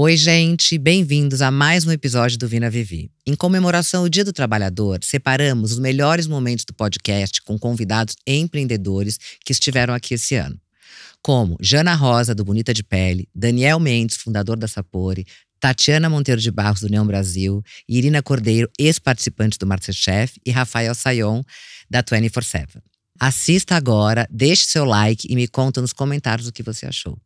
Oi, gente, bem-vindos a mais um episódio do Vina Vivi. Em comemoração ao Dia do Trabalhador, separamos os melhores momentos do podcast com convidados empreendedores que estiveram aqui esse ano. Como Jana Rosa, do Bonita de Pele, Daniel Mendes, fundador da Sapore, Tatiana Monteiro de Barros, do União Brasil, Irina Cordeiro, ex-participante do Masterchef, e Rafael Sayon, da 24-7. Assista agora, deixe seu like e me conta nos comentários o que você achou.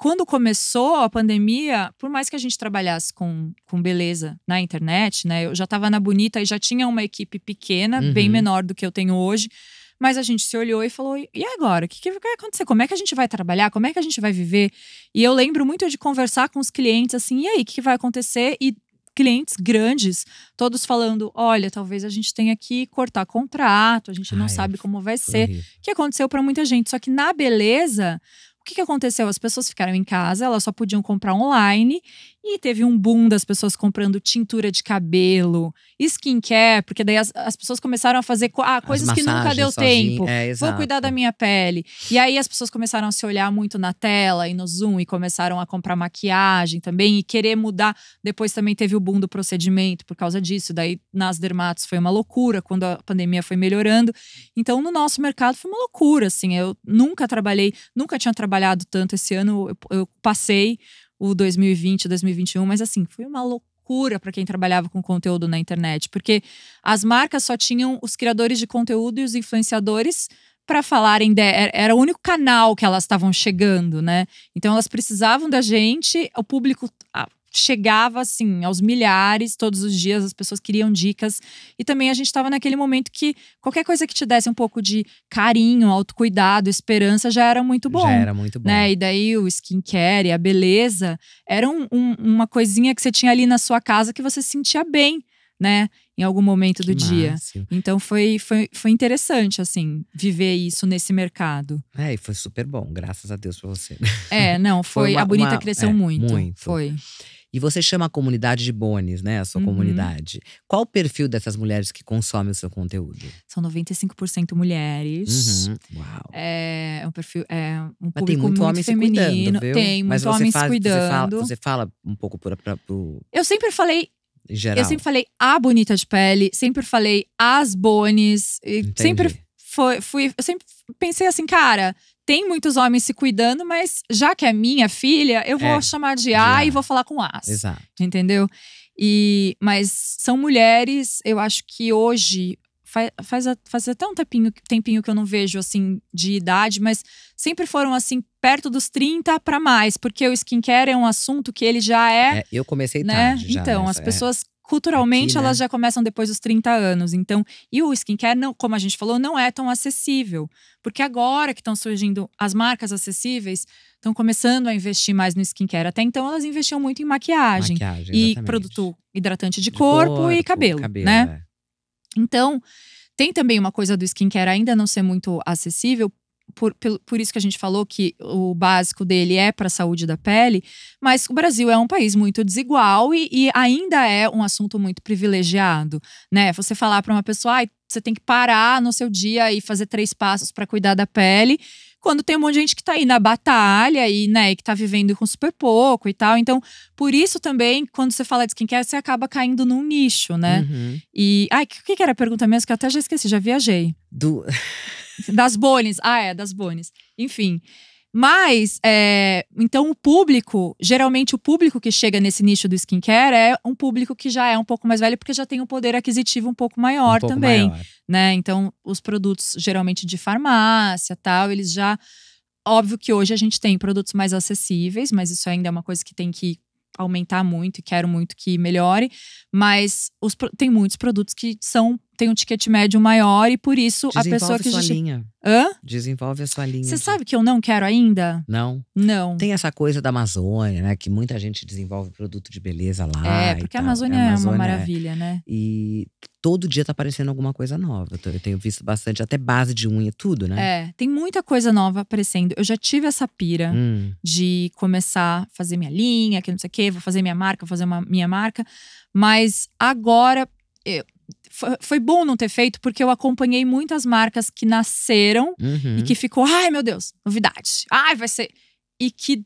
quando começou a pandemia, por mais que a gente trabalhasse com, com beleza na internet, né? Eu já estava na Bonita e já tinha uma equipe pequena, uhum. bem menor do que eu tenho hoje. Mas a gente se olhou e falou: e agora? O que, que vai acontecer? Como é que a gente vai trabalhar? Como é que a gente vai viver? E eu lembro muito de conversar com os clientes assim: e aí, o que, que vai acontecer? E clientes grandes, todos falando: olha, talvez a gente tenha que cortar contrato, a gente não Ai, sabe é como vai ser. que aconteceu para muita gente. Só que na beleza, que, que aconteceu? As pessoas ficaram em casa, elas só podiam comprar online e teve um boom das pessoas comprando tintura de cabelo, skincare, porque daí as, as pessoas começaram a fazer co ah, coisas que nunca deu sozinho, tempo. É, Vou cuidar da minha pele. E aí as pessoas começaram a se olhar muito na tela e no Zoom e começaram a comprar maquiagem também e querer mudar. Depois também teve o boom do procedimento por causa disso. Daí nas dermatos foi uma loucura quando a pandemia foi melhorando. Então no nosso mercado foi uma loucura, assim. Eu nunca trabalhei, nunca tinha trabalhado tanto esse ano. eu, eu passei o 2020, 2021, mas assim, foi uma loucura para quem trabalhava com conteúdo na internet, porque as marcas só tinham os criadores de conteúdo e os influenciadores para falarem de, era o único canal que elas estavam chegando, né? Então elas precisavam da gente, o público ah, chegava assim aos milhares todos os dias, as pessoas queriam dicas e também a gente estava naquele momento que qualquer coisa que te desse um pouco de carinho, autocuidado, esperança já era muito bom. Já era muito bom. Né? E daí o skincare, a beleza, era um, um, uma coisinha que você tinha ali na sua casa que você sentia bem, né? Em algum momento do dia. Então foi, foi, foi interessante, assim, viver isso nesse mercado. É, e foi super bom, graças a Deus pra você. É, não, foi. foi uma, a Bonita uma, cresceu é, muito. Muito. Foi. E você chama a comunidade de Bones, né? A sua uhum. comunidade. Qual o perfil dessas mulheres que consomem o seu conteúdo? São 95% mulheres. Uhum. Uau. É, é um perfil. É um público tem muito, muito homem feminino. Se cuidando, viu? Tem, Mas homens faz, se cuidando. Você fala, você fala um pouco para pro. Eu sempre falei Geral. eu sempre falei a bonita de pele, sempre falei as bones, Entendi. sempre foi, fui, eu sempre pensei assim, cara, tem muitos homens se cuidando, mas já que é minha filha, eu vou é, chamar de A, e vou falar com As. Exato. Entendeu? E, mas são mulheres, eu acho que hoje faz, faz, até um tempinho, tempinho que eu não vejo, assim, de idade, mas sempre foram, assim, perto dos 30 para mais, porque o skincare é um assunto que ele já é. é eu comecei né? tarde. Já então, nessa, as é. pessoas. É. Culturalmente, Aqui, né? elas já começam depois dos 30 anos. Então, e o skincare, não, como a gente falou, não é tão acessível. Porque agora que estão surgindo as marcas acessíveis, estão começando a investir mais no skincare. Até então elas investiam muito em maquiagem, maquiagem e produto hidratante de, de corpo, corpo, e cabelo, cabelo né? É. Então, tem também uma coisa do skincare ainda não ser muito acessível, por, por, isso que a gente falou que o básico dele é para a saúde da pele, mas o Brasil é um país muito desigual e, e ainda é um assunto muito privilegiado, né? Você falar para uma pessoa, ah, você tem que parar no seu dia e fazer três passos para cuidar da pele quando tem um monte de gente que tá aí na batalha e, né, que tá vivendo com super pouco e tal. Então, por isso também, quando você fala de skincare, você acaba caindo num nicho, né? Uhum. E. Ai, o que, que era a pergunta mesmo? Que eu até já esqueci, já viajei. Do. das bones. Ah, é, das bones. Enfim. Mas, é, então o público, geralmente o público que chega nesse nicho do skincare é um público que já é um pouco mais velho, porque já tem um poder aquisitivo um pouco maior um pouco também, maior. né? Então, os produtos geralmente de farmácia, tal, eles já óbvio que hoje a gente tem produtos mais acessíveis, mas isso ainda é uma coisa que tem que aumentar muito e quero muito que melhore, mas os, tem muitos produtos que são tem um ticket médio maior e por isso Desenvolve a pessoa que. Sua linha. Hã? Desenvolve a sua linha. Você sabe que eu não quero ainda? Não. Não. Tem essa coisa da Amazônia, né? Que muita gente desenvolve produto de beleza lá. É, porque a Amazônia, a é Amazônia, é uma maravilha, né? E todo dia tá aparecendo alguma coisa nova. Eu tenho visto bastante, até base de unha, tudo, né? É, tem muita coisa nova aparecendo. Eu já tive essa pira hum. de começar a fazer minha linha, que não sei o quê, vou fazer minha marca, vou fazer uma, minha marca. Mas agora, eu, foi bom não ter feito, porque eu acompanhei muitas marcas que nasceram uhum. e que ficou, ai meu Deus, novidade. Ai, vai ser. E que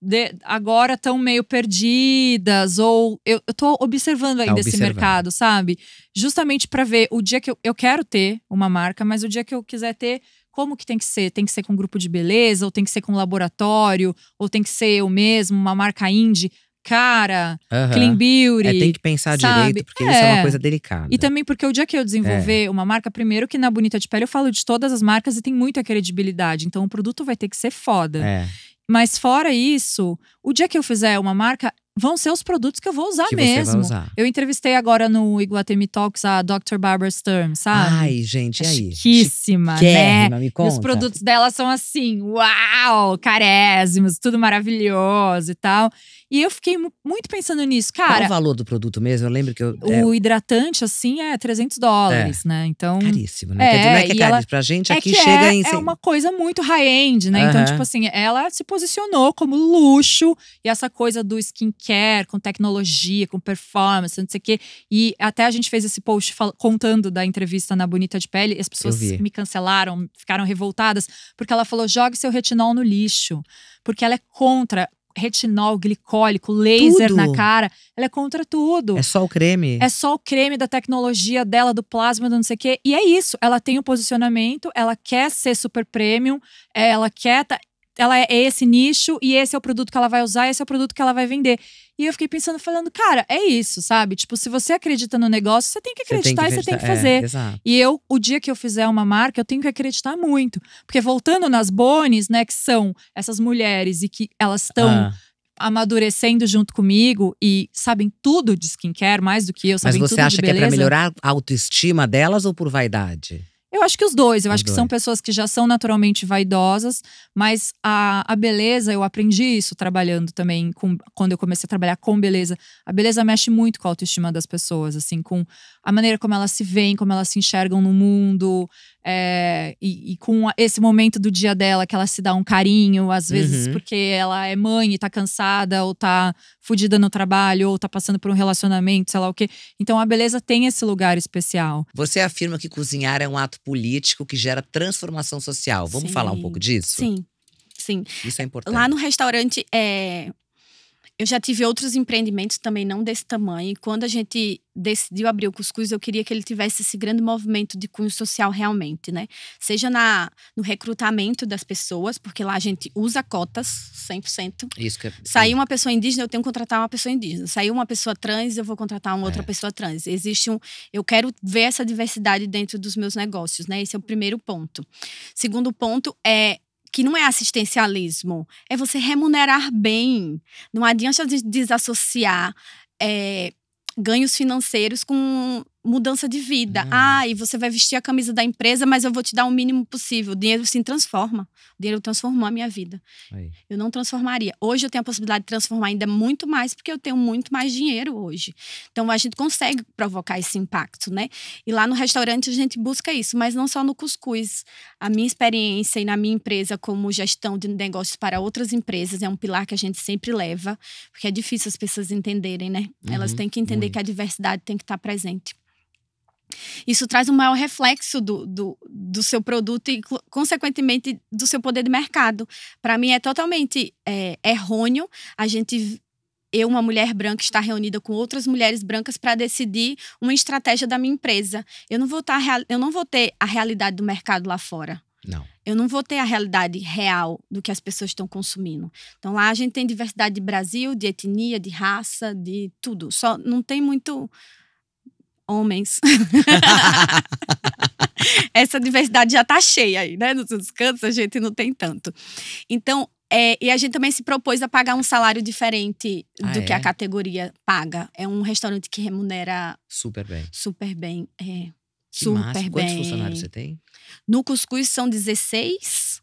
de, agora estão meio perdidas, ou eu, eu tô observando tá ainda tá esse mercado, sabe? Justamente para ver o dia que eu, eu quero ter uma marca, mas o dia que eu quiser ter, como que tem que ser? Tem que ser com um grupo de beleza, ou tem que ser com um laboratório, ou tem que ser eu mesmo, uma marca indie cara, uhum. clean beauty. É, tem que pensar sabe? direito, porque é. isso é uma é. coisa delicada. E também porque o dia que eu desenvolver é. uma marca, primeiro que na Bonita de Pele eu falo de todas as marcas e tem muita credibilidade. Então o produto vai ter que ser foda. É. Mas fora isso, o dia que eu fizer uma marca, vão ser os produtos que eu vou usar que mesmo. Usar. Eu entrevistei agora no Iguatemi Talks a Dr. Barbara Sturm, sabe? Ai, gente, é aí. Chiquíssima, né? Me conta. E os produtos dela são assim, uau, carésimos, tudo maravilhoso e tal. E eu fiquei muito pensando nisso, cara. Qual o valor do produto mesmo? Eu lembro que eu. É... O hidratante, assim, é 300 dólares, é. né? Então. Caríssimo, né? É, não é que é caríssimo. Ela, pra gente é aqui chega é, em. É uma coisa muito high-end, né? Uhum. Então, tipo assim, ela se posicionou como luxo e essa coisa do skincare, com tecnologia, com performance, não sei o quê. E até a gente fez esse post contando da entrevista na Bonita de Pele, as pessoas me cancelaram, ficaram revoltadas, porque ela falou: jogue seu retinol no lixo porque ela é contra retinol, glicólico, laser tudo. na cara. Ela é contra tudo. É só o creme. É só o creme da tecnologia dela, do plasma, do não sei o quê. E é isso. Ela tem o um posicionamento, ela quer ser super premium, é, ela quer. Tá, ela é, é esse nicho e esse é o produto que ela vai usar, esse é o produto que ela vai vender. E eu fiquei pensando, falando, cara, é isso, sabe? Tipo, se você acredita no negócio, você tem que acreditar, você tem que acreditar e você tem que fazer. É, e eu, o dia que eu fizer uma marca, eu tenho que acreditar muito. Porque voltando nas Bones, né, que são essas mulheres e que elas estão. Ah amadurecendo junto comigo e sabem tudo de skincare, mais do que eu, Mas sabem tudo de Mas você acha que é pra melhorar a autoestima delas ou por vaidade? Eu acho que os dois. Eu os acho dois. que são pessoas que já são naturalmente vaidosas, mas a, a beleza, eu aprendi isso trabalhando também, com, quando eu comecei a trabalhar com beleza. A beleza mexe muito com a autoestima das pessoas, assim, com a maneira como elas se veem, como elas se enxergam no mundo, é, e, e, com esse momento do dia dela que ela se dá um carinho, às vezes uhum. porque ela é mãe e tá cansada, ou tá fodida no trabalho, ou tá passando por um relacionamento, sei lá o quê. Então a beleza tem esse lugar especial. Você afirma que cozinhar é um ato político que gera transformação social. Vamos Sim. falar um pouco disso? Sim. Sim. Isso é importante. Lá no restaurante é, eu já tive outros empreendimentos também não desse tamanho. Quando a gente decidiu abrir o Cuscuz, eu queria que ele tivesse esse grande movimento de cunho social realmente, né? Seja na, no recrutamento das pessoas, porque lá a gente usa cotas 100%. Isso que é... Sair uma pessoa indígena, eu tenho que contratar uma pessoa indígena. Sair uma pessoa trans, eu vou contratar uma outra é. pessoa trans. Existe um... Eu quero ver essa diversidade dentro dos meus negócios, né? Esse é o primeiro ponto. Segundo ponto é que não é assistencialismo, é você remunerar bem. Não adianta desassociar é, ganhos financeiros com mudança de vida. Hum. Ah, e você vai vestir a camisa da empresa, mas eu vou te dar o mínimo possível. O dinheiro sim transforma. O dinheiro transformou a minha vida. Aí. Eu não transformaria. Hoje eu tenho a possibilidade de transformar ainda muito mais, porque eu tenho muito mais dinheiro hoje. Então a gente consegue provocar esse impacto, né? E lá no restaurante a gente busca isso, mas não só no cuscuz. A minha experiência e na minha empresa como gestão de negócios para outras empresas é um pilar que a gente sempre leva, porque é difícil as pessoas entenderem, né? Uhum, Elas têm que entender muito. que a diversidade tem que estar presente. Isso traz um maior reflexo do, do, do seu produto e, consequentemente, do seu poder de mercado. Para mim, é totalmente é, errôneo a gente eu, uma mulher branca, estar reunida com outras mulheres brancas para decidir uma estratégia da minha empresa. Eu não vou tá eu não vou ter a realidade do mercado lá fora. Não. Eu não vou ter a realidade real do que as pessoas estão consumindo. Então lá a gente tem diversidade de Brasil, de etnia, de raça, de tudo. Só não tem muito homens. Essa diversidade já tá cheia aí, né? Nos outros cantos a gente não tem tanto. Então, é, e a gente também se propôs a pagar um salário diferente ah, do é? que a é? categoria paga. É um restaurante que remunera. Super bem. Super bem. É, super massa. bem. Quantos funcionários você tem? No Cuscuz são 16.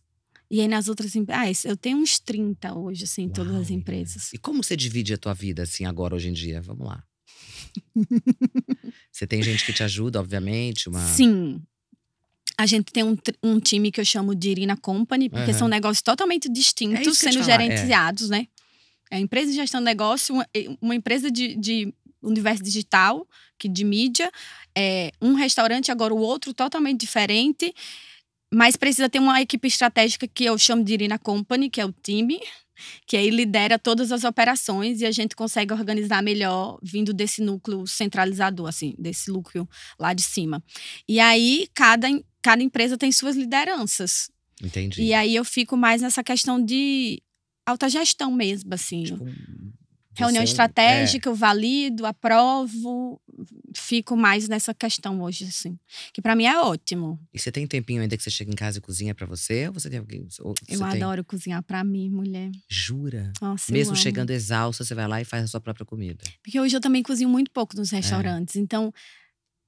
E aí nas outras empresas. Ah, eu tenho uns 30 hoje, assim, em todas as empresas. E como você divide a tua vida, assim, agora, hoje em dia? Vamos lá. Você tem gente que te ajuda, obviamente? Uma... Sim. A gente tem um, um time que eu chamo de Irina Company, porque uhum. são negócios totalmente distintos, é sendo gerenciados, é. né? É empresa de gestão de negócio, uma, uma empresa de, de universo digital, que de mídia, é, um restaurante, agora o outro totalmente diferente. Mas precisa ter uma equipe estratégica que eu chamo de Irina Company, que é o time, que aí lidera todas as operações e a gente consegue organizar melhor vindo desse núcleo centralizador, assim, desse núcleo lá de cima. E aí cada, cada empresa tem suas lideranças. Entendi. E aí eu fico mais nessa questão de alta gestão mesmo, assim. Tipo, Reunião é estratégica, é... eu valido, aprovo, fico mais nessa questão hoje, assim. Que para mim é ótimo. E você tem tempinho ainda que você chega em casa e cozinha para você? Ou você tem alguém? eu tem... adoro cozinhar para mim, mulher. Jura? Nossa, Mesmo chegando exausta, você vai lá e faz a sua própria comida. Porque hoje eu também cozinho muito pouco nos restaurantes. É. Então,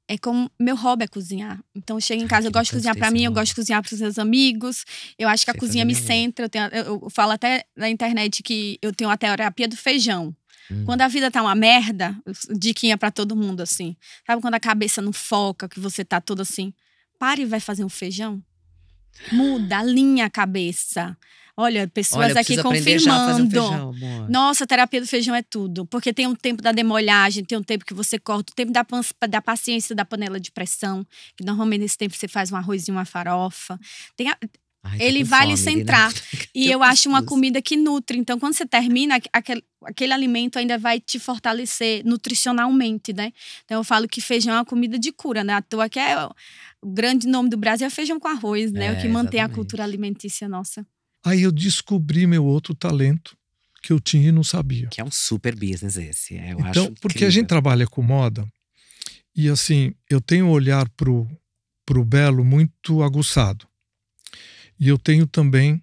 é como meu hobby é cozinhar. Então eu chego em casa, eu gosto de cozinhar para mim, eu gosto de cozinhar para os meus amigos. Eu acho que a cozinha me centra. Eu, tenho, eu, falo até na internet que eu tenho a terapia do feijão. Hum. Quando a vida tá uma merda, diquinha para todo mundo assim. Sabe quando a cabeça não foca, que você tá todo assim, pare e vai fazer um feijão? Muda, alinha a cabeça. Olha, pessoas Olha, aqui confirmando. Um feijão, Nossa, a terapia do feijão é tudo. Porque tem um tempo da demolhagem, tem um tempo que você corta, o tempo da, da paciência da panela de pressão, que normalmente nesse tempo você faz um arrozinho, uma farofa. Tem a, Ai, ele vai fome, lhe centrar. Né? E eu, acho uma comida que nutre. Então, quando você termina, aquele, aquele alimento ainda vai te fortalecer nutricionalmente, né? Então, eu falo que feijão é uma comida de cura, né? À toa que é o grande nome do Brasil é feijão com arroz, né? É, o que mantém exatamente. a cultura alimentícia nossa. Aí eu descobri meu outro talento que eu tinha e não sabia. Que é um super business esse. É, eu então, acho porque incrível. a gente trabalha com moda e assim, eu tenho um olhar pro, pro belo muito aguçado. E eu tenho também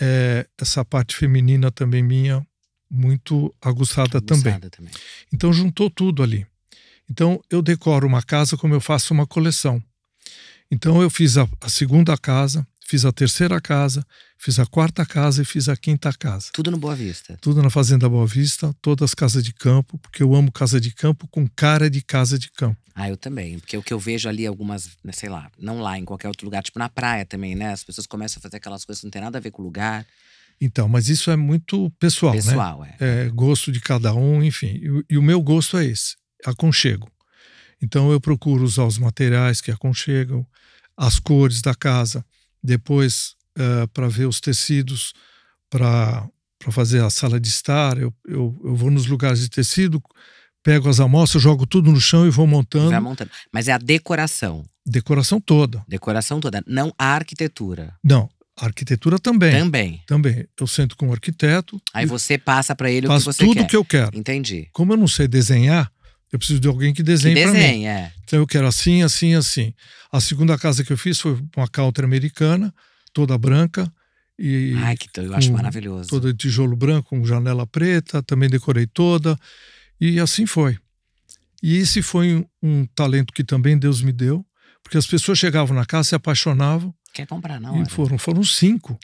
é, essa parte feminina também minha muito aguçada, aguçada também. também. Então juntou tudo ali. Então eu decoro uma casa como eu faço uma coleção. Então eu fiz a, a segunda casa, fiz a terceira casa, fiz a quarta casa e fiz a quinta casa. Tudo no Boa Vista. Tudo na Fazenda Boa Vista, todas as casas de campo, porque eu amo casa de campo com cara de casa de campo. Ah, eu também, porque o que eu vejo ali algumas, né, sei lá, não lá, em qualquer outro lugar, tipo na praia também, né? As pessoas começam a fazer aquelas coisas que não tem nada a ver com o lugar. Então, mas isso é muito pessoal, pessoal né? Pessoal, é. é. Gosto de cada um, enfim. E, e o meu gosto é esse, aconchego. Então eu procuro usar os materiais que aconchegam, as cores da casa depois uh, eh, para ver os tecidos, para fazer a sala de estar, eu, eu, eu vou nos lugares de tecido, pego as amostras, jogo tudo no chão e vou montando. Vai montando. Mas é a decoração. Decoração toda. Decoração toda, não a arquitetura. Não, a arquitetura também. Também. Também. Eu sento com o arquiteto. Aí você passa para ele o que você tudo quer. tudo que eu quero. Entendi. Como eu não sei desenhar, eu preciso de alguém que desenhe para mim. É. Então eu quero assim, assim, assim. A segunda casa que eu fiz foi uma counter americana, toda branca. E Ai, que eu acho maravilhoso. Toda de tijolo branco, com janela preta, também decorei toda. E assim foi. E esse foi um, um talento que também Deus me deu, porque as pessoas chegavam na casa, se apaixonavam. Quer comprar, não? E foram, foram cinco.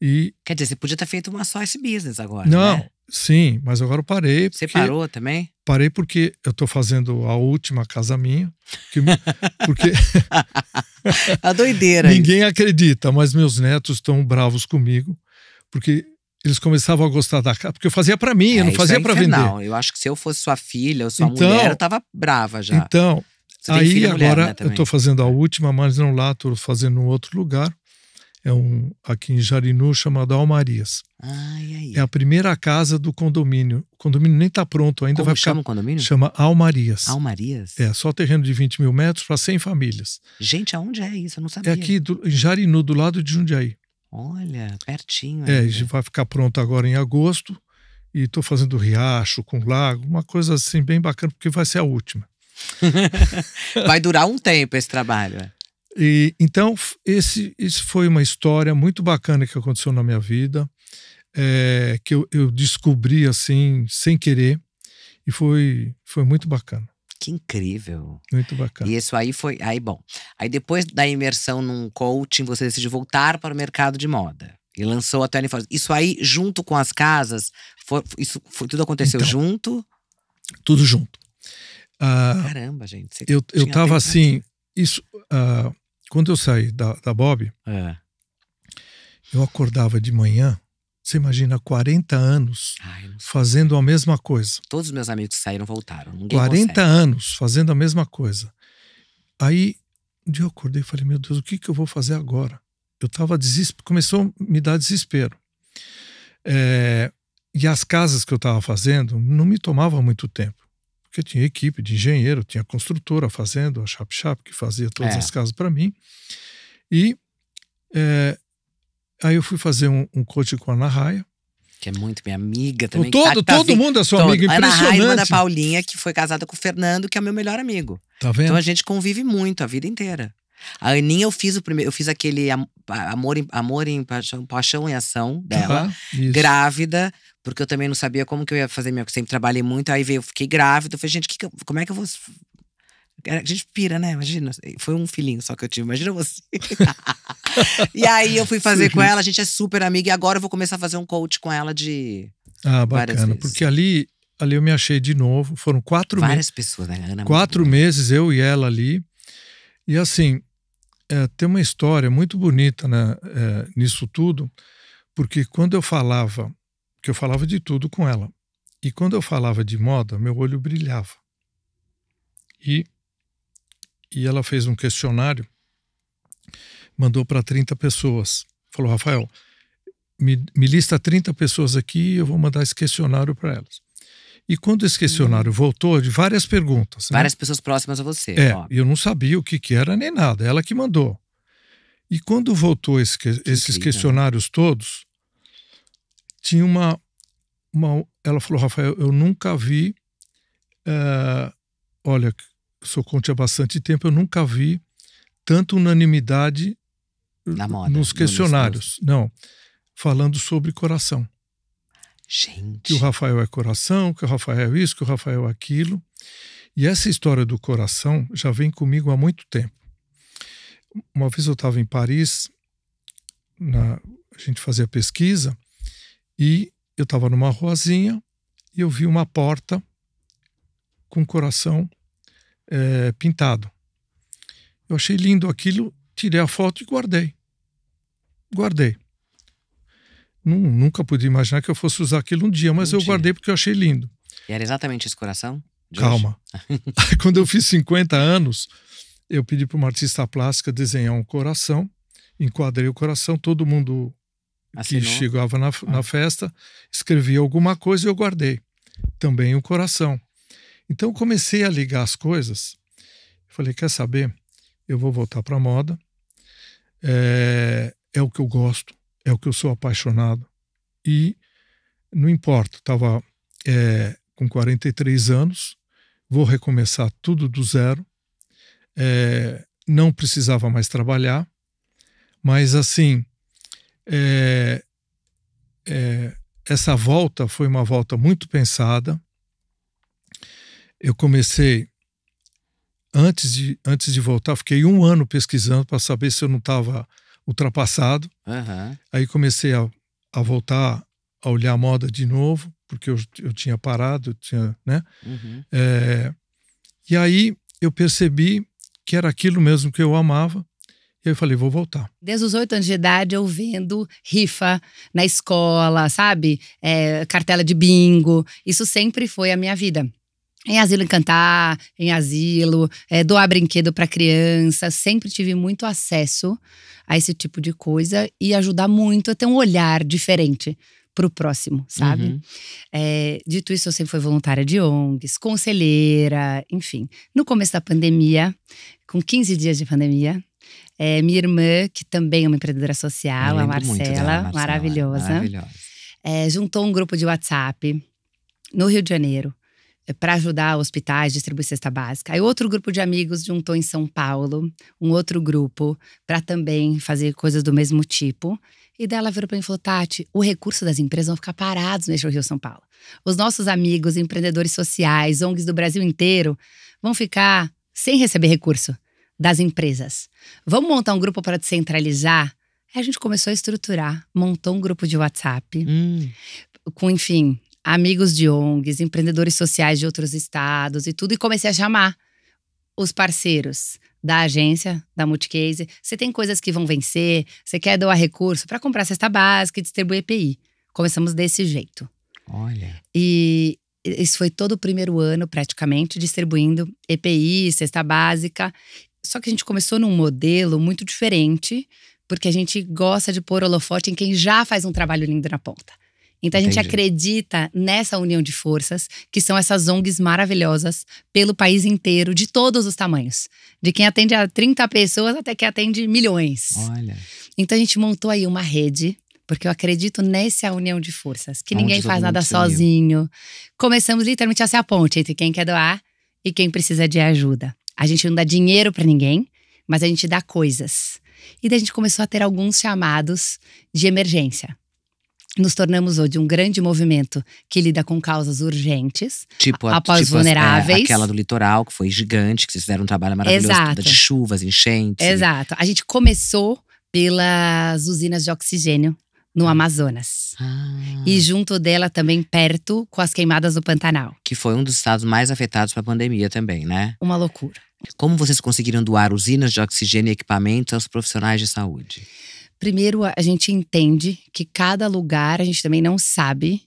E... Quer dizer, você podia ter feito uma só esse business agora. Não, né? Sim, mas agora eu parei. Você parou também? Parei porque eu estou fazendo a última casa minha. Que, porque. a doideira. Ninguém isso. acredita, mas meus netos estão bravos comigo, porque eles começavam a gostar da casa. Porque eu fazia para mim, é, eu não fazia é para vender. Não, eu acho que se eu fosse sua filha ou sua então, mulher, eu tava brava já. Então, aí agora mulher, né, eu estou fazendo a última, mas não lá, estou fazendo em outro lugar é um aqui em Jarinu chamado Almarias. Ai, ai. É a primeira casa do condomínio. O condomínio nem está pronto ainda. Como vai chama ficar, o condomínio? Chama Almarias. Almarias? É, só terreno de 20 mil metros para 100 famílias. Gente, aonde é isso? Eu não é sabia. É aqui do, em Jarinu, do lado de Jundiaí. Olha, pertinho. É, ainda. vai ficar pronto agora em agosto. E estou fazendo riacho com lago, uma coisa assim bem bacana, porque vai ser a última. vai durar um tempo esse trabalho. É? E, então, esse, esse foi uma história muito bacana que aconteceu na minha vida, é, que eu, eu descobri assim, sem querer, e foi, foi muito bacana. Que incrível. Muito bacana. E isso aí foi. Aí, bom. Aí depois da imersão num coaching, você decidiu voltar para o mercado de moda. E lançou a Tony Force. Isso aí, junto com as casas, foi, isso foi, tudo aconteceu então, junto? Tudo junto. Ah, Caramba, gente. Eu, eu tava assim. Isso, ah, quando eu saí da, da Bob, é. eu acordava de manhã, você imagina, 40 anos Ai, fazendo a mesma coisa. Todos os meus amigos que saíram voltaram. Ninguém 40 consegue. anos fazendo a mesma coisa. Aí, um dia eu acordei e falei, meu Deus, o que, que eu vou fazer agora? Eu tava desesperado, começou a me dar desespero. É, e as casas que eu estava fazendo não me tomava muito tempo porque tinha equipe de engenheiro, tinha construtora fazendo, a Chap Chap, que fazia todas é. as casas para mim. E é, aí eu fui fazer um, um coaching com a Ana Raia. Que é muito minha amiga também. todo, tá, todo mundo é sua todo. amiga, impressionante. Ana Raia, da Paulinha, que foi casada com o Fernando, que é o meu melhor amigo. Tá então, vendo? Então a gente convive muito a vida inteira. A Aninha eu fiz o primeiro, eu fiz aquele amor em, amor em paixão, paixão em ação dela, uhum, grávida, porque eu também não sabia como que eu ia fazer minha. Eu sempre trabalhei muito, aí veio, eu fiquei grávida. Eu falei, gente, que que eu, como é que eu vou. A gente pira, né? Imagina. Foi um filhinho só que eu tive, imagina você. e aí eu fui fazer Sim. com ela, a gente é super amiga, e agora eu vou começar a fazer um coach com ela de. Ah, bacana. Porque ali, ali eu me achei de novo. Foram quatro meses. Várias me... pessoas, né? Ana é quatro meses, eu e ela ali. E assim, é, tem uma história muito bonita né, é, nisso tudo, porque quando eu falava porque eu falava de tudo com ela. E quando eu falava de moda, meu olho brilhava. E, e ela fez um questionário, mandou para 30 pessoas. Falou, Rafael, me, me, lista 30 pessoas aqui e eu vou mandar esse questionário para elas. E quando esse questionário uhum. voltou, de várias perguntas. Né? Várias né? pessoas próximas a você. É, ó. eu não sabia o que, que era nem nada, ela que mandou. E quando voltou esse, esses incrível. questionários todos, tinha uma, uma ela falou, Rafael, eu nunca vi, é, olha, sou conte há bastante tempo, eu nunca vi tanta unanimidade eh, moda, nos questionários. No não, falando sobre coração. Gente. Que o Rafael é coração, que o Rafael é isso, que o Rafael é aquilo. E essa história do coração já vem comigo há muito tempo. Uma vez eu estava em Paris, na, a gente fazia pesquisa, e eu estava numa ruazinha e eu vi uma porta com coração é, pintado. Eu achei lindo aquilo, tirei a foto e guardei. Guardei. Nunca pude imaginar que eu fosse usar aquilo um dia, mas um eu dia. guardei porque eu achei lindo. E era exatamente esse coração? Calma. Quando eu fiz 50 anos, eu pedi para uma artista plástica desenhar um coração, enquadrei o coração, todo mundo Assinou. que chegava na, na ah. festa, escrevia alguma coisa e eu guardei. Também o coração. Então comecei a ligar as coisas. Falei, quer saber? Eu vou voltar para moda. É, é o que eu gosto, é o que eu sou apaixonado. E não importa, estava é, eh, com 43 anos, vou recomeçar tudo do zero. É, não precisava mais trabalhar, mas assim, é, é, essa volta foi uma volta muito pensada. Eu comecei antes de, antes de voltar, fiquei um ano pesquisando para saber se eu não estava ultrapassado. Uhum. Aí comecei a, a voltar a olhar a moda de novo, porque eu, eu tinha parado, eu tinha, né? Uhum. É, e aí eu percebi que era aquilo mesmo que eu amava. E eu falei, vou voltar. Desde os oito anos de idade, eu vendo rifa na escola, sabe? É, cartela de bingo. Isso sempre foi a minha vida. Em asilo encantar, em asilo, é, doar brinquedo para criança. Sempre tive muito acesso a esse tipo de coisa e ajudar muito a ter um olhar diferente para o próximo, sabe? Uhum. É, dito isso, eu sempre fui voluntária de ONGs, conselheira, enfim. No começo da pandemia, com 15 dias de pandemia, é, minha irmã, que também é uma empreendedora social, a Marcela, Marcela, maravilhosa. maravilhosa. É, juntou um grupo de WhatsApp no Rio de Janeiro é, para ajudar hospitais, distribuir cesta básica. Aí outro grupo de amigos juntou em São Paulo, um outro grupo para também fazer coisas do mesmo tipo. E dela virou para mim e falou: Tati, o recurso das empresas vão ficar parados no Rio São Paulo. Os nossos amigos, empreendedores sociais, ONGs do Brasil inteiro vão ficar sem receber recurso das empresas. Vamos montar um grupo para descentralizar? Aí a gente começou a estruturar, montou um grupo de WhatsApp, hum. com, enfim, amigos de ONGs, empreendedores sociais de outros estados e tudo, e comecei a chamar os parceiros da agência, da Multicase. Você tem coisas que vão vencer, você quer doar recurso para comprar cesta básica e distribuir EPI. Começamos desse jeito. Olha. E isso foi todo o primeiro ano, praticamente, distribuindo EPI, cesta básica. Só que a gente começou num modelo muito diferente, porque a gente gosta de pôr holofote em quem já faz um trabalho lindo na ponta. Então a gente Entendi. acredita nessa união de forças, que são essas ONGs maravilhosas pelo país inteiro, de todos os tamanhos. De quem atende a 30 pessoas até quem atende milhões. Olha. Então a gente montou aí uma rede, porque eu acredito nessa união de forças, que Onde ninguém faz nada sozinho. Começamos literalmente a ser a ponte entre quem quer doar e quem precisa de ajuda. A gente não dá dinheiro para ninguém, mas a gente dá coisas. E daí a gente começou a ter alguns chamados de emergência. Nos tornamos hoje um grande movimento que lida com causas urgentes, tipo a, após tipo vulneráveis. As, é, aquela do litoral, que foi gigante, que vocês fizeram um trabalho maravilhoso Exato. de chuvas, enchentes. Exato. A gente começou pelas usinas de oxigênio no hum. Amazonas. Ah. E junto dela também perto com as queimadas do Pantanal. Que foi um dos estados mais afetados pela pandemia também, né? Uma loucura. Como vocês conseguiram doar usinas de oxigênio e equipamentos aos profissionais de saúde? Primeiro, a gente entende que cada lugar, a gente também não sabe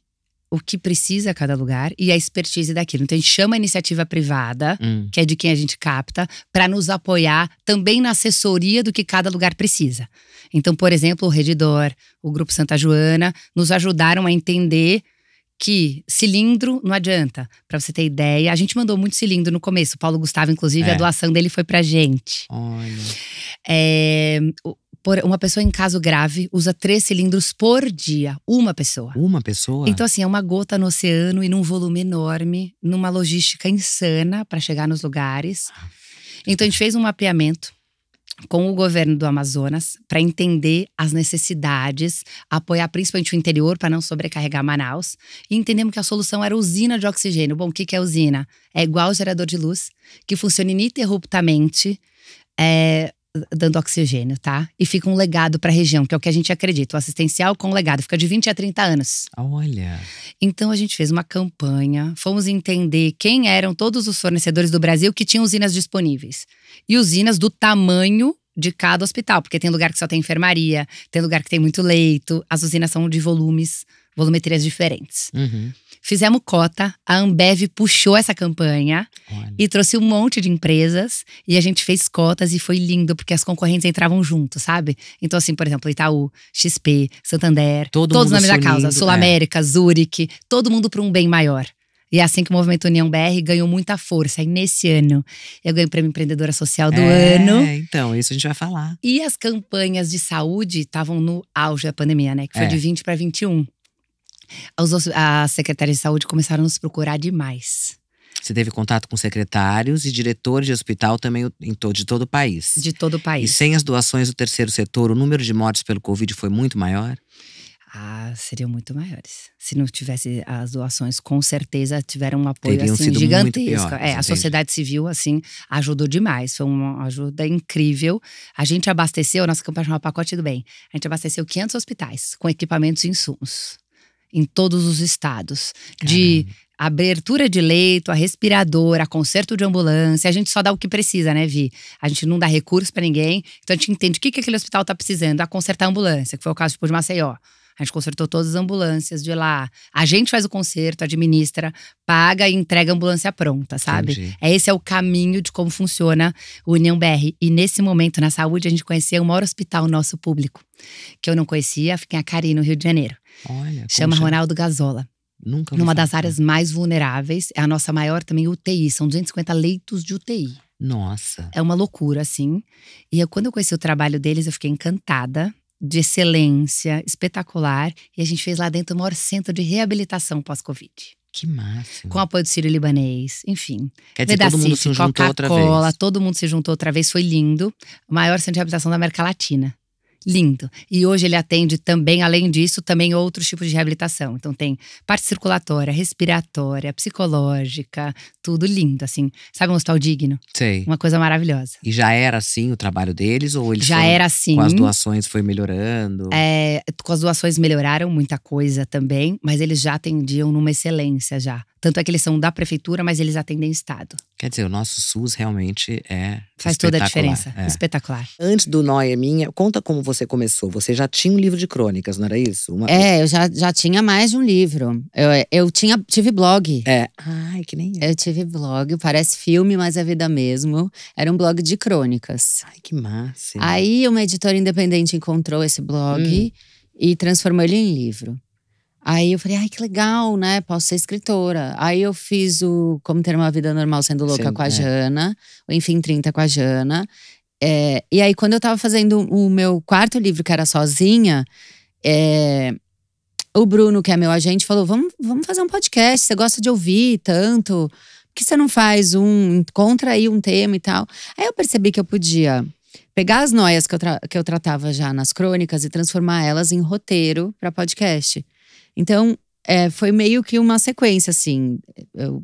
o que precisa cada lugar e a expertise daquilo. Então a gente chama a iniciativa privada, hum. que é de quem a gente capta, para nos apoiar também na assessoria do que cada lugar precisa. Então, por exemplo, o Redidor, o Grupo Santa Joana, nos ajudaram a entender que cilindro não adianta. Para você ter ideia, a gente mandou muito cilindro no começo. O Paulo Gustavo, inclusive, é. a doação dele foi para gente. Olha. É, por uma pessoa em caso grave usa três cilindros por dia. Uma pessoa. Uma pessoa? Então, assim, é uma gota no oceano e num volume enorme, numa logística insana para chegar nos lugares. Ah, então, a gente fez um mapeamento com o governo do Amazonas para entender as necessidades, apoiar principalmente o interior para não sobrecarregar Manaus. E entendemos que a solução era usina de oxigênio. Bom, o que, que é usina? É igual gerador de luz, que funciona ininterruptamente. É, dando oxigênio, tá? E fica um legado para a região, que é o que a gente acredita. O assistencial com legado fica de 20 a 30 anos. Olha. Então a gente fez uma campanha, fomos entender quem eram todos os fornecedores do Brasil que tinham usinas disponíveis. E usinas do tamanho de cada hospital, porque tem lugar que só tem enfermaria, tem lugar que tem muito leito, as usinas são de volumes, volumetrias diferentes. Uhum. Fizemos cota, a Ambev puxou essa campanha Olha. e trouxe um monte de empresas e a gente fez cotas e foi lindo porque as concorrentes entravam junto, sabe? Então assim, por exemplo, Itaú, XP, Santander, todo todos os nomes da causa, Sul é. América, é. Zurich, todo mundo para um bem maior. E é assim que o Movimento União BR ganhou muita força. E nesse ano, eu ganhei o Prêmio Empreendedora Social do é, ano. Então, isso a gente vai falar. E as campanhas de saúde estavam no auge da pandemia, né? Que foi é. de 20 para 21. Os, a de saúde começaram a nos procurar demais. Você teve contato com secretários e diretores de hospital também em todo, de todo o país. De todo o país. E sem as doações do terceiro setor, o número de mortes pelo Covid foi muito maior? Ah, seriam muito maiores. Se não tivesse as doações, com certeza tiveram um apoio Teriam assim, gigantesco. é, a sociedade civil assim ajudou demais, foi uma ajuda incrível. A gente abasteceu, nossa campanha chamava Pacote do Bem. A gente abasteceu 500 hospitais com equipamentos e insumos em todos os estados. Caramba. De abertura de leito, a respirador, a conserto de ambulância. A gente só dá o que precisa, né, Vi? A gente não dá recurso para ninguém. Então a gente entende o que, que aquele hospital está precisando. A consertar a ambulância, que foi o caso tipo, de Maceió. A gente consertou todas as ambulâncias de lá. A gente faz o conserto, administra, paga e entrega a ambulância pronta, sabe? Entendi. É, esse é o caminho de como funciona o União BR. E nesse momento, na saúde, a gente conhecia o maior hospital nosso público, que eu não conhecia, fiquei em Acari, no Rio de Janeiro. Olha, chama, Ronaldo Gazola. Nunca Numa das áreas mais vulneráveis, é a nossa maior também UTI, são 250 leitos de UTI. Nossa. É uma loucura, assim. E eu, quando eu conheci o trabalho deles, eu fiquei encantada, de excelência, espetacular. E a gente fez lá dentro o maior centro de reabilitação pós-Covid. Que massa. Com apoio do Sírio Libanês, enfim. Quer dizer, Vedacif, todo mundo se juntou outra vez. Todo mundo se juntou outra vez, foi lindo. O maior centro de reabilitação da América Latina lindo. E hoje ele atende também, além disso, também outros tipos de reabilitação. Então tem parte circulatória, respiratória, psicológica, tudo lindo, assim. Sabe um hospital digno? Sei. Uma coisa maravilhosa. E já era assim o trabalho deles? Ou eles já era assim. Com as doações foi melhorando? É, com as doações melhoraram muita coisa também, mas eles já atendiam numa excelência já. Tanto é que eles são da prefeitura, mas eles atendem Estado. Quer dizer, o nosso SUS realmente é. Faz toda a diferença. É. Espetacular. Antes do Noia Minha, conta como você começou. Você já tinha um livro de crônicas, não era isso? Uma... É, eu já, já tinha mais de um livro. Eu, eu tinha, tive blog. É. Ai, que nem. Eu, eu tive blog, parece filme, mas é vida mesmo. Era um blog de crônicas. Ai, que massa. Aí uma editora independente encontrou esse blog. Hum. E transformou ele em livro. Aí eu falei, ai, que legal, né? Posso ser escritora. Aí eu fiz o Como Ter Uma Vida Normal Sendo Louca Sim, com a é. Jana, o Enfim 30 com a Jana. É, e aí, quando eu tava fazendo o meu quarto livro, que era sozinha, é, o Bruno, que é meu agente, falou: vamos, vamos fazer um podcast, você gosta de ouvir tanto. Por que você não faz um? Encontra aí um tema e tal. Aí eu percebi que eu podia pegar as noias que eu, que eu tratava já nas crônicas e transformar elas em roteiro para podcast. Então, é, foi meio que uma sequência, assim. Eu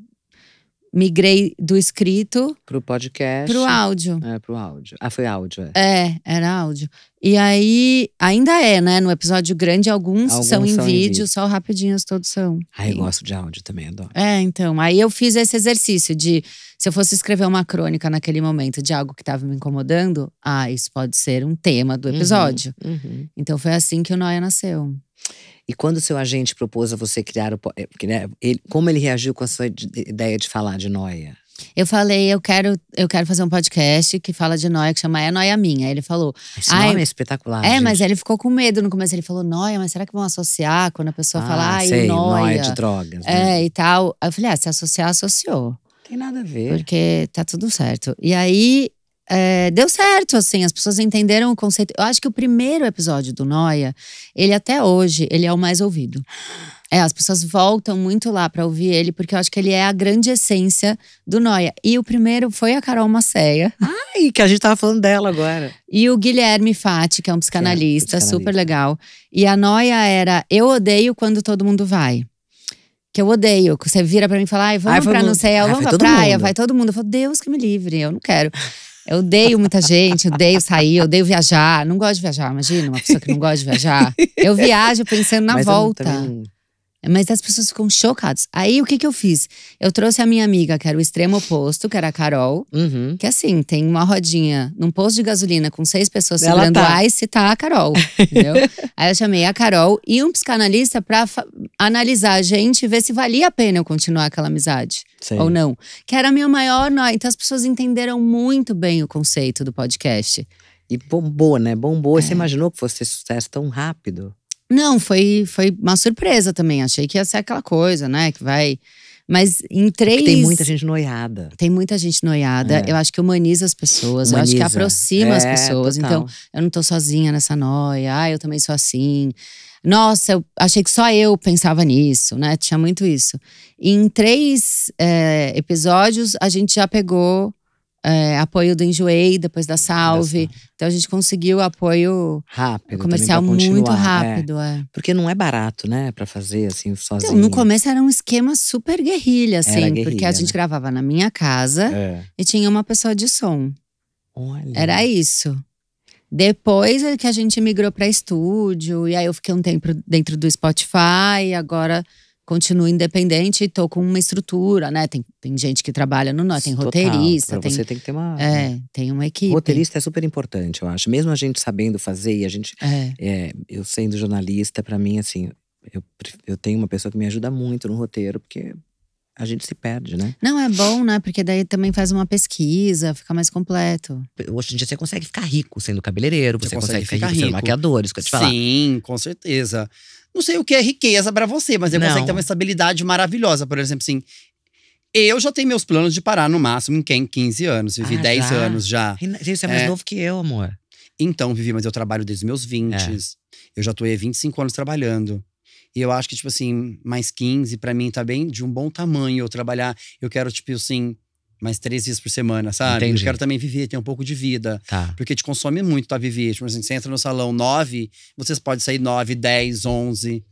migrei do escrito. Pro podcast. Pro áudio. É, pro áudio. Ah, foi áudio, é. É, era áudio. E aí, ainda é, né? No episódio grande, alguns, alguns são, em, são vídeo, em vídeo, só rapidinhos todos são. Ah, eu e... gosto de áudio também, adoro. É, então. Aí eu fiz esse exercício de. Se eu fosse escrever uma crônica naquele momento de algo que estava me incomodando, ah, isso pode ser um tema do uhum, episódio. Uhum, uhum. Então foi assim que o Noia nasceu. E quando o seu agente propôs a você criar o. Eh, né, ele, como ele reagiu com a sua ideia de falar de noia? Eu falei, eu quero, eu quero fazer um podcast que fala de noia, que chama É Noia Minha. Ele falou. Esse nome é espetacular. É, gente. mas ele ficou com medo no começo. Ele falou, noia, mas será que vão associar quando a pessoa ah, fala, ai, sei, noia. noia de drogas. Né? É, e tal. Aí eu falei, ah, se associar, associou. Tem nada a ver. Porque tá tudo certo. E aí é, deu certo, assim, as pessoas entenderam o conceito. Eu acho que o primeiro episódio do Noia, ele até hoje, ele é o mais ouvido. É, as pessoas voltam muito lá para ouvir ele, porque eu acho que ele é a grande essência do Noia. E o primeiro foi a Carol Maceia. Ai, que a gente tava falando dela agora. E o Guilherme Fati, que é um psicanalista, é, psicanalista. super legal. E a Noia era: Eu odeio quando todo mundo vai que eu odeio. Que você vira pra mim e fala, ai, vamos ai, pra mundo. no céu, vamos pra praia, mundo. vai todo mundo. Eu falo, Deus que me livre, eu não quero. Eu odeio muita gente, odeio sair, odeio viajar. Não gosto de viajar, imagina uma pessoa que não gosta de viajar. Eu viajo pensando na Mas volta. Eu também, mas as pessoas ficam chocadas. Aí o que, que eu fiz? Eu trouxe a minha amiga, que era o extremo oposto, que era a Carol. Uhum. Que assim, tem uma rodinha num posto de gasolina com seis pessoas ela segurando tá. ice, tá a Carol. Entendeu? Aí eu chamei a Carol e um psicanalista pra analisar a gente e ver se valia a pena eu continuar aquela amizade. Sim. Ou não. Que era a minha maior nó. Então as pessoas entenderam muito bem o conceito do podcast. E bombou, né? Bombou. É. Você imaginou que fosse sucesso tão rápido? Não, foi, foi uma surpresa também. Achei que ia ser aquela coisa, né? Que vai. Mas em é três. tem muita gente noiada. Tem muita gente noiada. É. Eu acho que humaniza as pessoas. Humaniza. Eu acho que aproxima é, as pessoas. Total. Então, eu não tô sozinha nessa noia. Ah, eu também sou assim. Nossa, eu achei que só eu pensava nisso, né? Tinha muito isso. E em três eh, episódios, a gente já pegou é, apoio do Enjoei, depois da Salve. Então a gente conseguiu apoio rápido, comercial muito é. rápido. É. É. Porque não é barato, né, para fazer assim sozinho. Então, no começo era um esquema super guerrilha, assim, guerrilha, porque a gente né? gravava na minha casa é. e tinha uma pessoa de som. Olha. Era isso. Depois é que a gente migrou para estúdio, e aí eu fiquei um tempo dentro do Spotify, e agora continuo independente e tô com uma estrutura, né? Tem, tem gente que trabalha no nosso tem Total, roteirista. Tem, você tem que ter uma. É, tem uma equipe. Roteirista é super importante, eu acho. Mesmo a gente sabendo fazer e a gente. É. É, eu sendo jornalista, para mim, assim, eu, eu tenho uma pessoa que me ajuda muito no roteiro, porque a gente se perde, né? Não, é bom, né? Porque daí também faz uma pesquisa, fica mais completo. Hoje em dia você consegue ficar rico sendo cabeleireiro, você, você consegue, consegue, ficar rico, rico. sendo maquiador, isso que eu te falar. Sim, com certeza. Não sei o que é riqueza para você, mas eu não. consigo ter uma estabilidade maravilhosa. Por exemplo, assim, eu já tenho meus planos de parar no máximo em 15 anos. Vivi ah, 10 já? anos já. Você é mais é. novo que eu, amor. Então, Vivi, mas eu trabalho desde os meus 20. É. Eu já tô aí 25 anos trabalhando. E eu acho que, tipo assim, mais 15 para mim tá bem de um bom tamanho eu trabalhar. Eu quero, tipo assim, mas três vezes por semana, sabe? Entendi. Eu quero também viver, ter um pouco de vida. Tá. Porque te consome muito, tá, viver. Tipo assim, você entra no salão nove, vocês podem sair nove, dez, onze.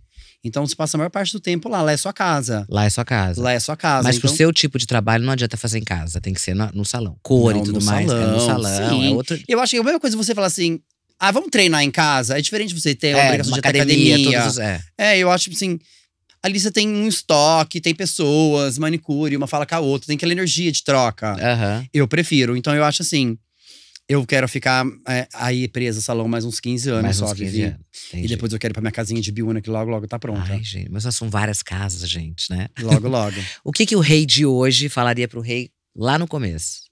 Então você passa a maior parte do tempo lá, lá é sua casa. Lá é sua casa. Lá é sua casa. Mas então... pro seu tipo de trabalho não adianta fazer em casa, tem que ser no, no salão. Cor não, e tudo mais. Né? Salão, é no salão, sim. é outro. Eu acho que a mesma coisa você falar assim, ah, vamos treinar em casa. É diferente você ter uma é, obrigação uma de academia. academia. Os, é. é, eu acho tipo assim ali você tem um estoque, tem pessoas, manicure, uma fala com a outra, tem aquela energia de troca. Uhum. Eu prefiro. Então eu acho assim. Eu quero ficar é, aí presa no salão mais uns 15 anos mais só, uns 15 anos. E depois eu quero ir pra minha casinha de biúna, que logo, logo tá pronta. Ai, gente, mas são várias casas, gente, né? Logo, logo. o que, que o rei de hoje falaria pro rei lá no começo?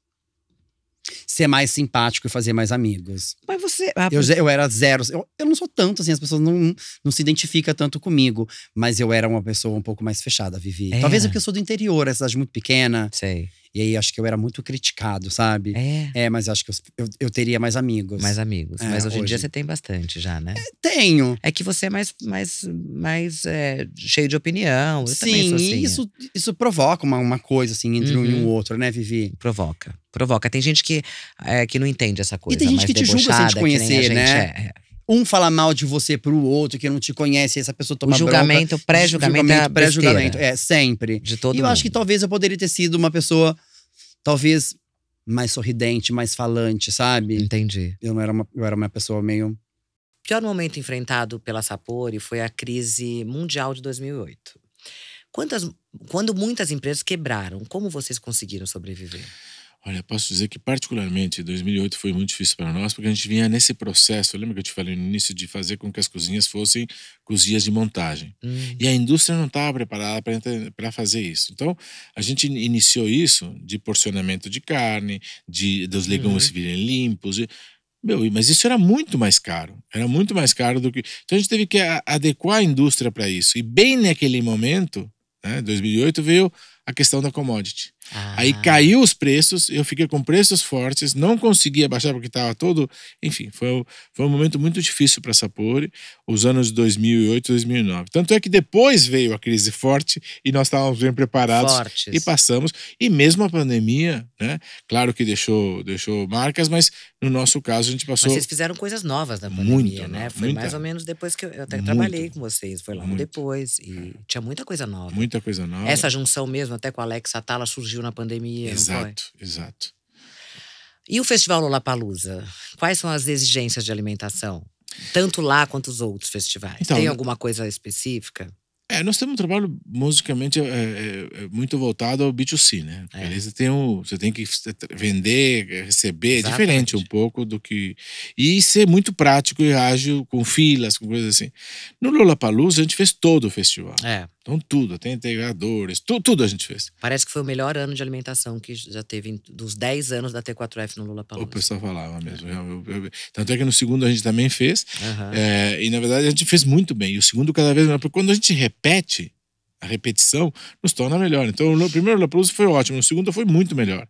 ser mais simpático e fazer mais amigos. Mas você. Ah, eu, eu era zero. Eu, eu não sou tanto assim, as pessoas não, não se identificam tanto comigo. Mas eu era uma pessoa um pouco mais fechada, Vivi. É. Talvez é porque eu sou do interior, é uma cidade muito pequena. Sei. E aí acho que eu era muito criticado, sabe? É. É, mas acho que eu, eu, eu teria mais amigos. Mais amigos. É, mas hoje, hoje, em dia você tem bastante já, né? É, tenho. É que você é mais, mais, mais é, cheio de opinião. Eu Sim, e assim. isso, isso provoca uma, uma coisa, assim, entre uhum. um e uhum. o outro, né, Vivi? Provoca. Provoca. Tem gente que, é, que não entende essa coisa. E tem gente que te julga sem te conhecer, né? É um falar mal de você pro outro que não te conhece, essa pessoa toma o julgamento, pré-julgamento, é julgamento, pré-julgamento, é sempre. De todo. E eu mundo. acho que talvez eu poderia ter sido uma pessoa talvez mais sorridente, mais falante, sabe? Entendi. Eu não era uma, eu era uma pessoa meio o pior momento enfrentado pela Sapori foi a crise mundial de 2008. Quantas, quando muitas empresas quebraram, como vocês conseguiram sobreviver? Olha, posso dizer que particularmente 2008 foi muito difícil para nós, porque a gente vinha nesse processo, lembra que eu te falei no início, de fazer com que as cozinhas fossem cozinhas de montagem. Hum. E a indústria não estava preparada para fazer isso. Então, a gente iniciou isso de porcionamento de carne, de dos legumes uhum. virem limpos. meu, mas isso era muito mais caro. Era muito mais caro do que. Então a gente teve que adequar a indústria para isso. E bem naquele momento, né, 2008, veio a questão da commodity. Ah. Aí caiu os preços, eu fiquei com preços fortes, não conseguia baixar porque estava todo. Enfim, foi, foi um momento muito difícil para a Sapori, os anos 2008, 2009. Tanto é que depois veio a crise forte e nós estávamos bem preparados fortes. e passamos. E mesmo a pandemia, né? Claro que deixou, deixou marcas, mas no nosso caso a gente passou. Mas vocês fizeram coisas novas na pandemia, muito, né? né? Foi muita, mais ou menos depois que eu, eu até muito, trabalhei com vocês, foi logo muito, depois. E tinha muita coisa nova. Muita coisa nova. Essa junção mesmo até com a Alexa Atala, surgiu na pandemia. Exato, exato. E o Festival Lollapalooza? Quais são as exigências de alimentação? Tanto lá quanto os outros festivais. Então, Tem alguma coisa específica? É, nós temos um trabalho musicamente é, é, é, muito voltado ao B2C, né? É. Beleza, tem um, você tem que vender, receber, é diferente um pouco do que. E ser muito prático e ágil, com filas, com coisas assim. No Lollapalooza, a gente fez todo o festival. É. Então, tudo, até integradores, tu, tudo a gente fez. Parece que foi o melhor ano de alimentação que já teve, dos 10 anos da T4F no Lollapalooza. O pessoal falava mesmo. É. Eu, eu, eu, tanto é que no segundo a gente também fez. Uhum. e, na verdade, a gente fez muito bem. E o segundo, cada vez melhor Porque quando a gente repete, repete, a repetição nos torna melhor. Então, o primeiro Lapalooza foi ótimo, o segundo foi muito melhor.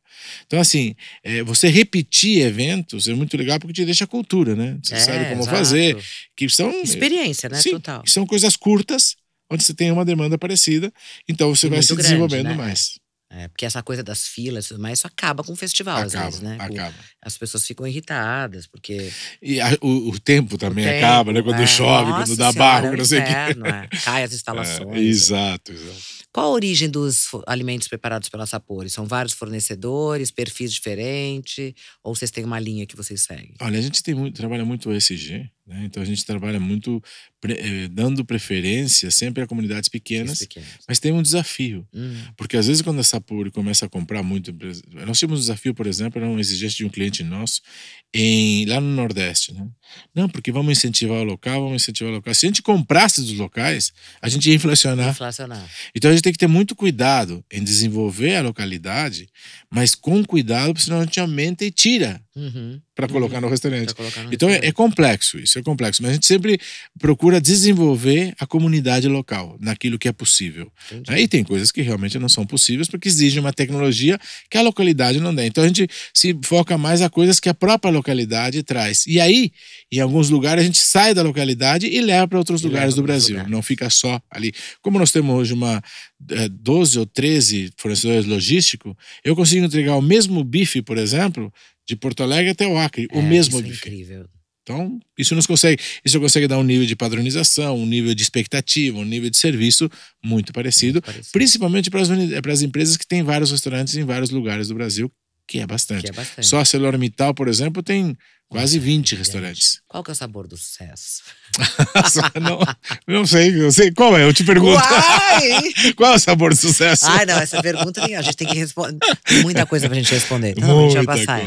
Então, assim, é, você repetir eventos é muito legal porque te deixa cultura, né? Você é, sabe como exato. fazer. Que são, é, Experiência, né? Sim, Total. São coisas curtas, onde você tem uma demanda parecida, então você e vai se grande, desenvolvendo né? mais. É, porque essa coisa das filas e tudo mais, isso acaba com o festival, acaba, às vezes, né? Acaba as pessoas ficam irritadas, porque. E a, o, o, tempo também o tempo, acaba, né? Quando é, chove, quando dá barro, é não sei o quê. É. cai as é, instalações. É, exato, exato. Qual a origem dos alimentos preparados pela Sapori? São vários fornecedores, perfis diferentes? Ou vocês têm uma linha que vocês seguem? Olha, a gente tem muito, trabalha muito o ESG, né? Então a gente trabalha muito pre, eh, dando preferência sempre a comunidades pequenas, pequenas. mas tem um desafio. Hum. Porque às vezes quando a Sapori começa a comprar muito. Nós tínhamos um desafio, por exemplo, era uma exigência de um cliente cliente nosso em, lá no Nordeste, né? Não, porque vamos incentivar o local, vamos incentivar o local. Se a gente comprasse dos locais, a gente ia inflacionar. inflacionar. Então a gente tem que ter muito cuidado em desenvolver a localidade, mas com cuidado, porque senão a gente aumenta e tira Uhum. para uhum. colocar uhum. no restaurante. Colocar no então restaurante. É, é, complexo, isso é complexo. Mas a gente sempre procura desenvolver a comunidade local naquilo que é possível. Aí tem coisas que realmente não são possíveis porque exige uma tecnologia que a localidade não dá. Então a gente se foca mais a coisas que a própria localidade traz. E aí, em alguns lugares, a gente sai da localidade e leva para outros e lugares do Brasil. Lugares. Não fica só ali. Como nós temos hoje uma 12 eh, ou 13 fornecedores logísticos, eu consigo entregar o mesmo bife, por exemplo, de Porto Alegre até o Acre, é, o mesmo isso é incrível. Então, isso nos consegue, isso consegue dar um nível de padronização, um nível de expectativa, um nível de serviço muito parecido, muito parecido. principalmente para as, para as empresas que têm vários restaurantes em vários lugares do Brasil, que é bastante. Que é bastante. Só a ArcelorMittal, por exemplo, tem Quase 20 restaurantes. Qual que é o sabor do sucesso? não, não sei, não sei. Qual é? Eu te pergunto. Qual é o sabor do sucesso? Ai, não, essa pergunta a gente tem que responder. muita coisa pra gente responder. Então, muita a gente vai passar.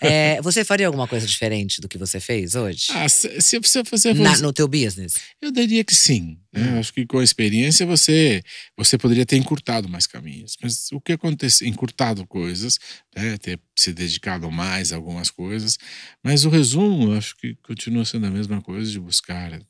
É, você faria alguma coisa diferente do que você fez hoje? Ah, se, se você fazer. Na, no teu business? Eu diria que sim. Né? Uhum. Acho que com a experiência você você poderia ter encurtado mais caminhos. Mas o que aconteceu? Encurtado coisas, né? ter se dedicado mais a algumas coisas. Mas o resumo, acho que continua sendo a mesma coisa de buscar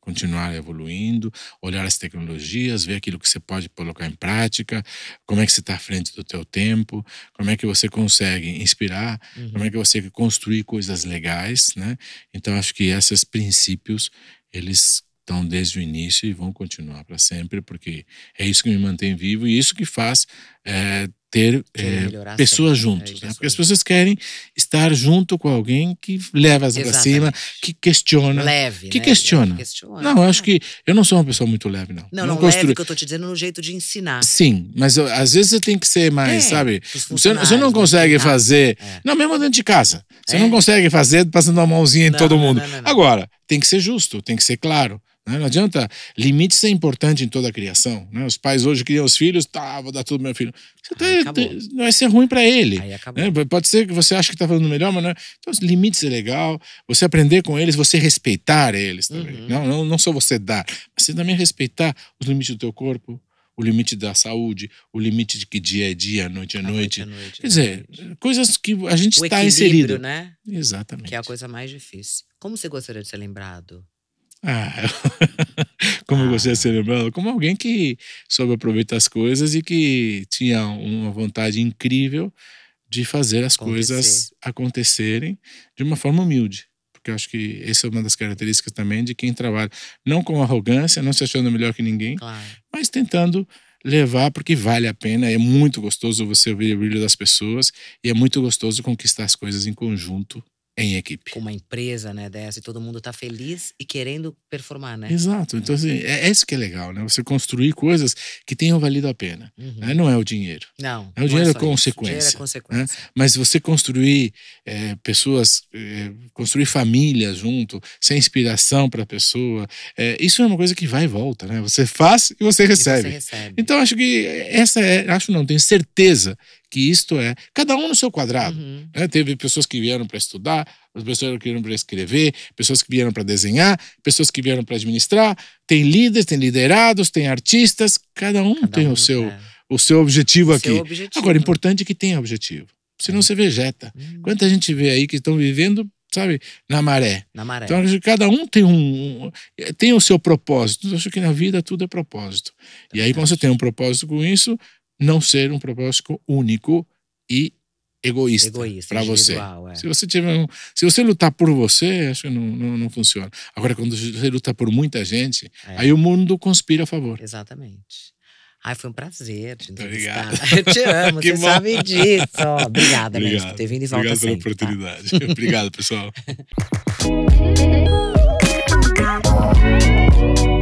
continuar evoluindo, olhar as tecnologias, ver aquilo que você pode colocar em prática, como é que você está à frente do teu tempo, como é que você consegue inspirar, uhum. como é que você construir coisas legais, né? Então acho que esses princípios eles estão desde o início e vão continuar para sempre, porque é isso que me mantém vivo e isso que faz é, ter é, pessoas né? juntos. Né? É porque as pessoas querem estar junto com alguém que leva as para cima, que questiona. Leve. Que né? questiona. questiona. Não, eu acho que eu não sou uma pessoa muito leve, não. Não, eu não, não construo... leve que eu estou te dizendo no jeito de ensinar. Sim, mas eu, às vezes você tem que ser mais, é, sabe? Você, você, não né? consegue fazer. É. Não, mesmo dentro de casa. Você é? não consegue fazer passando a mãozinha em não, todo mundo. Não, Agora, tem que ser justo, tem que ser claro. Né? Não adianta. Limites é importante em toda a criação. Né? Os pais hoje criam os filhos, tá, vou dar tudo pro meu filho. Tá, vai ser ruim para ele. Né? Pode ser que você ache que tá fazendo melhor, mas não é. Então, os limites é legal. Você aprender com eles, você respeitar eles também. Uhum. Não, não, não só você dar, mas você também respeitar os limites do teu corpo, o limite da saúde, o limite de que dia é dia, é noite é noite. noite, noite Quer dizer, noite. coisas que a gente o está inserido. né? Exatamente. Que é a coisa mais difícil. Como você gostaria de ser lembrado? É. Ah, como você gostaria de como alguém que soube aproveitar as coisas e que tinha uma vontade incrível de fazer as Acontecer. coisas acontecerem de uma forma humilde. Porque eu acho que essa é uma das características também de quem trabalha, não com arrogância, não se achando melhor que ninguém, claro. mas tentando levar porque vale a pena. É muito gostoso você ouvir o brilho das pessoas e é muito gostoso conquistar as coisas em conjunto em equipe. Uma empresa, né, dessa, e todo mundo está feliz e querendo performar, né? Exato. Então, assim, uhum. é, é isso que é legal, né? Você construir coisas que tenham valido a pena. Né? Uhum. Né? Não é o dinheiro. Não. É o dinheiro é consequência. Dinheiro é consequência. Né? Mas você construir é, pessoas, é, construir famílias junto, ser inspiração para a pessoa, é, isso é uma coisa que vai e volta, né? Você faz e você recebe. E você recebe. Então, acho que essa é, acho não, tenho certeza que isto é, cada um no seu quadrado. Uhum. Né? Teve pessoas que vieram para estudar, pessoas que vieram para escrever, pessoas que vieram para desenhar, pessoas que vieram para administrar. Tem líderes, tem liderados, tem artistas, cada um cada tem um, o, seu, é. o seu objetivo o aqui. Seu objetivo. Agora, o importante é que tenha objetivo, senão é. você vegeta. Uhum. Quanta gente vê aí que estão vivendo sabe, na maré. Na maré. Então, cada um tem um, um, tem o seu propósito. Eu acho que na vida tudo é propósito. É e aí, quando você tem um propósito com isso, não ser um propósito único e egoísta, egoísta para você. É. Se você tiver um, se você lutar por você, acho que não, não, não, funciona. Agora quando você luta por muita gente, é. aí o mundo conspira a favor. Exatamente. Ai, foi um prazer te Obrigado. te amo, que você bom. sabe disso. Obrigada Obrigado. mesmo por ter vindo e volta Obrigado pela tá? oportunidade. Tá? Obrigado, pessoal.